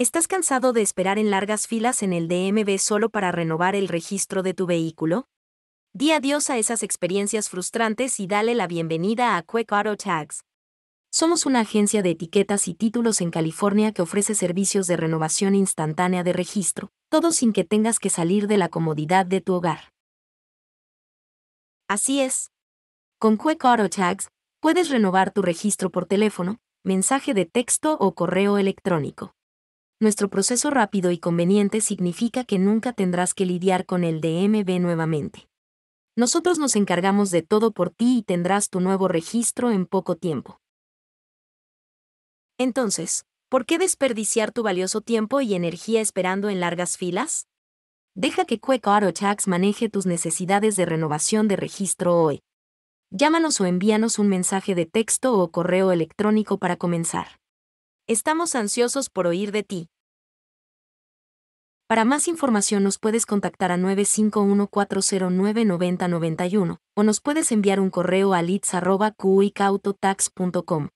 ¿Estás cansado de esperar en largas filas en el DMV solo para renovar el registro de tu vehículo? Di adiós a esas experiencias frustrantes y dale la bienvenida a Quick Auto Tags. Somos una agencia de etiquetas y títulos en California que ofrece servicios de renovación instantánea de registro, todo sin que tengas que salir de la comodidad de tu hogar. Así es. Con Quick Auto Tags, puedes renovar tu registro por teléfono, mensaje de texto o correo electrónico nuestro proceso rápido y conveniente significa que nunca tendrás que lidiar con el DMV nuevamente. Nosotros nos encargamos de todo por ti y tendrás tu nuevo registro en poco tiempo. Entonces, ¿por qué desperdiciar tu valioso tiempo y energía esperando en largas filas? Deja que Cueco Tax maneje tus necesidades de renovación de registro hoy. Llámanos o envíanos un mensaje de texto o correo electrónico para comenzar. Estamos ansiosos por oír de ti. Para más información nos puedes contactar a 951-409-9091 o nos puedes enviar un correo a leads.cuicautotax.com.